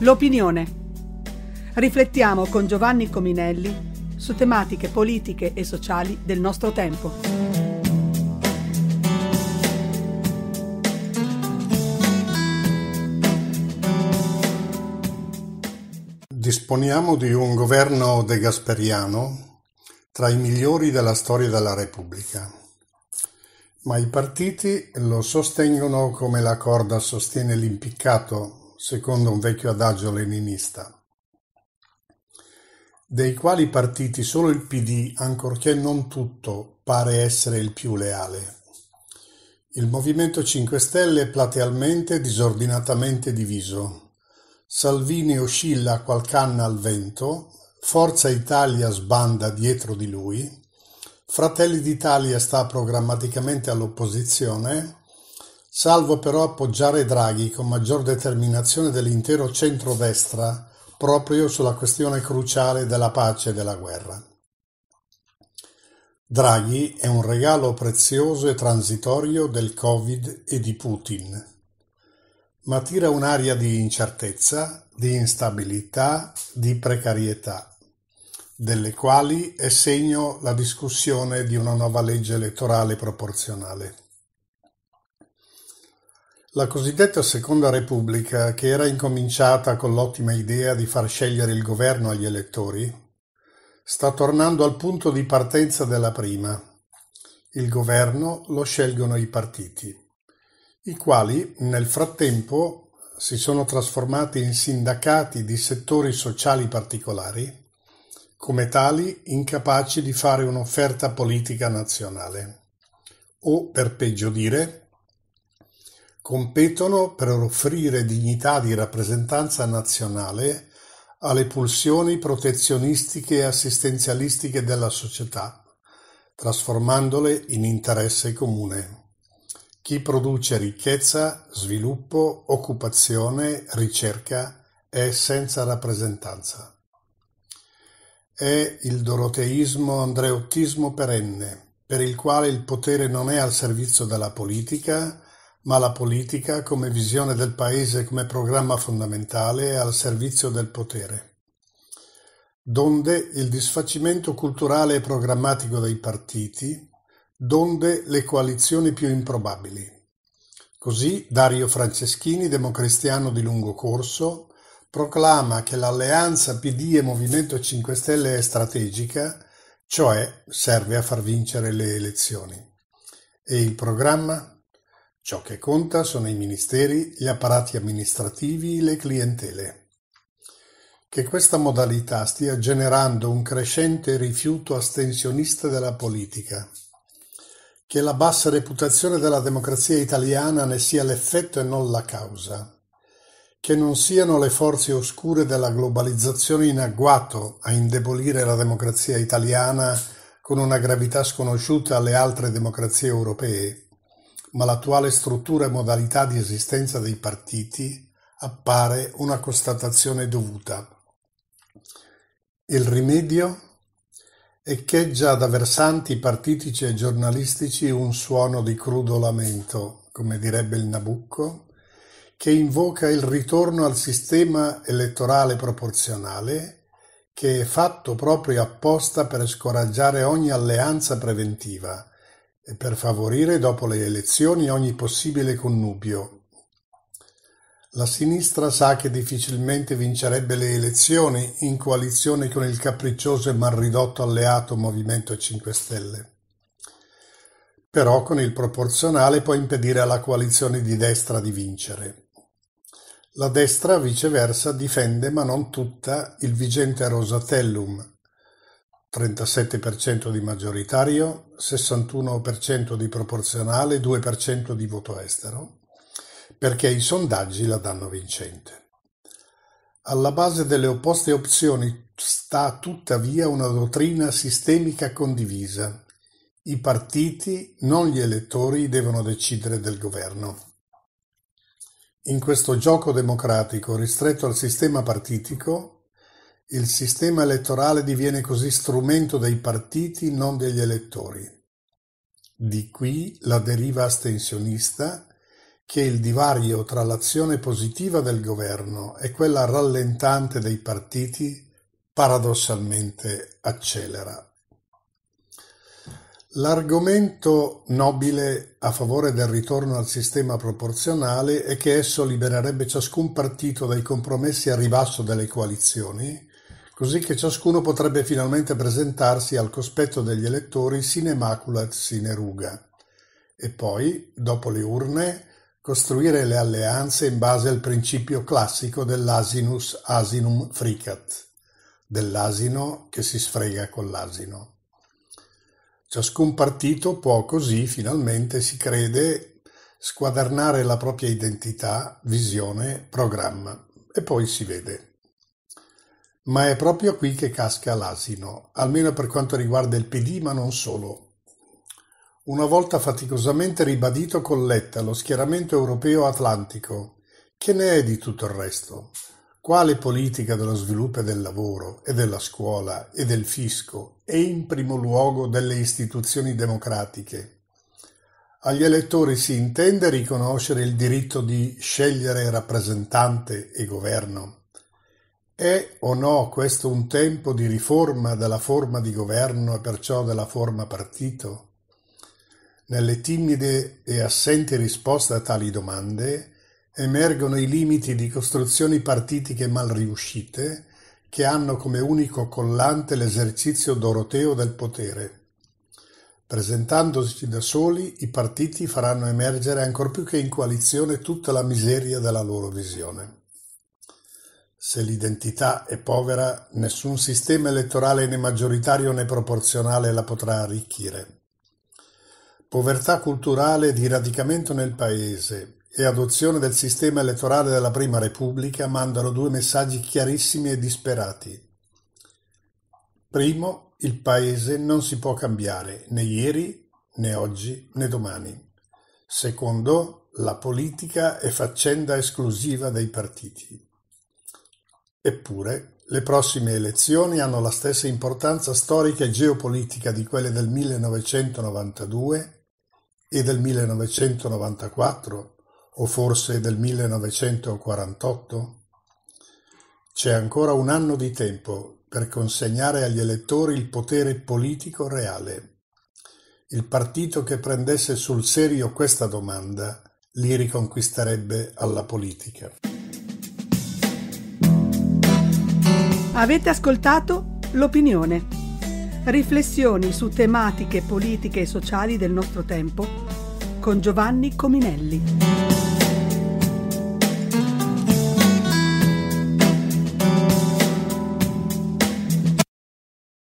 L'opinione. Riflettiamo con Giovanni Cominelli su tematiche politiche e sociali del nostro tempo. Disponiamo di un governo de Gasperiano tra i migliori della storia della Repubblica, ma i partiti lo sostengono come la corda sostiene l'impiccato secondo un vecchio adagio leninista, dei quali partiti solo il PD, ancorché non tutto, pare essere il più leale. Il Movimento 5 Stelle è platealmente e disordinatamente diviso. Salvini oscilla qualche canna al vento, Forza Italia sbanda dietro di lui, Fratelli d'Italia sta programmaticamente all'opposizione, salvo però appoggiare Draghi con maggior determinazione dell'intero centrodestra proprio sulla questione cruciale della pace e della guerra. Draghi è un regalo prezioso e transitorio del Covid e di Putin, ma tira un'aria di incertezza, di instabilità, di precarietà, delle quali è segno la discussione di una nuova legge elettorale proporzionale. La cosiddetta Seconda Repubblica, che era incominciata con l'ottima idea di far scegliere il governo agli elettori, sta tornando al punto di partenza della prima. Il governo lo scelgono i partiti, i quali nel frattempo si sono trasformati in sindacati di settori sociali particolari, come tali incapaci di fare un'offerta politica nazionale o, per peggio dire, Competono per offrire dignità di rappresentanza nazionale alle pulsioni protezionistiche e assistenzialistiche della società, trasformandole in interesse comune. Chi produce ricchezza, sviluppo, occupazione, ricerca è senza rappresentanza. È il doroteismo andreottismo perenne, per il quale il potere non è al servizio della politica, ma la politica come visione del paese come programma fondamentale al servizio del potere. Donde il disfacimento culturale e programmatico dei partiti, donde le coalizioni più improbabili. Così Dario Franceschini, democristiano di lungo corso, proclama che l'alleanza PD e Movimento 5 Stelle è strategica, cioè serve a far vincere le elezioni. E il programma? Ciò che conta sono i ministeri, gli apparati amministrativi, le clientele. Che questa modalità stia generando un crescente rifiuto astensionista della politica. Che la bassa reputazione della democrazia italiana ne sia l'effetto e non la causa. Che non siano le forze oscure della globalizzazione in agguato a indebolire la democrazia italiana con una gravità sconosciuta alle altre democrazie europee ma l'attuale struttura e modalità di esistenza dei partiti appare una constatazione dovuta. Il rimedio? Echeggia da versanti partitici e giornalistici un suono di crudo lamento, come direbbe il Nabucco, che invoca il ritorno al sistema elettorale proporzionale che è fatto proprio apposta per scoraggiare ogni alleanza preventiva – e per favorire dopo le elezioni ogni possibile connubio. La sinistra sa che difficilmente vincerebbe le elezioni in coalizione con il capriccioso e malridotto alleato Movimento 5 Stelle. Però con il proporzionale può impedire alla coalizione di destra di vincere. La destra, viceversa, difende, ma non tutta, il vigente Rosatellum, 37% di maggioritario, 61% di proporzionale, 2% di voto estero, perché i sondaggi la danno vincente. Alla base delle opposte opzioni sta tuttavia una dottrina sistemica condivisa. I partiti, non gli elettori, devono decidere del governo. In questo gioco democratico ristretto al sistema partitico, il sistema elettorale diviene così strumento dei partiti, non degli elettori. Di qui la deriva astensionista che il divario tra l'azione positiva del governo e quella rallentante dei partiti paradossalmente accelera. L'argomento nobile a favore del ritorno al sistema proporzionale è che esso libererebbe ciascun partito dai compromessi a ribasso delle coalizioni così che ciascuno potrebbe finalmente presentarsi al cospetto degli elettori sine maculat sine ruga, e poi, dopo le urne, costruire le alleanze in base al principio classico dell'asinus asinum fricat, dell'asino che si sfrega con l'asino. Ciascun partito può così, finalmente, si crede, squadernare la propria identità, visione, programma, e poi si vede. Ma è proprio qui che casca l'asino, almeno per quanto riguarda il PD, ma non solo. Una volta faticosamente ribadito con Letta lo schieramento europeo atlantico, che ne è di tutto il resto? Quale politica dello sviluppo del lavoro e della scuola e del fisco e in primo luogo delle istituzioni democratiche? Agli elettori si intende riconoscere il diritto di scegliere rappresentante e governo? È o no questo un tempo di riforma della forma di governo e perciò della forma partito? Nelle timide e assenti risposte a tali domande emergono i limiti di costruzioni partitiche mal riuscite che hanno come unico collante l'esercizio doroteo del potere. Presentandosi da soli, i partiti faranno emergere ancor più che in coalizione tutta la miseria della loro visione. Se l'identità è povera, nessun sistema elettorale né maggioritario né proporzionale la potrà arricchire. Povertà culturale di radicamento nel paese e adozione del sistema elettorale della Prima Repubblica mandano due messaggi chiarissimi e disperati. Primo, il paese non si può cambiare né ieri, né oggi, né domani. Secondo, la politica è faccenda esclusiva dei partiti. Eppure, le prossime elezioni hanno la stessa importanza storica e geopolitica di quelle del 1992 e del 1994 o forse del 1948? C'è ancora un anno di tempo per consegnare agli elettori il potere politico reale. Il partito che prendesse sul serio questa domanda li riconquisterebbe alla politica. Avete ascoltato L'opinione. Riflessioni su tematiche politiche e sociali del nostro tempo con Giovanni Cominelli.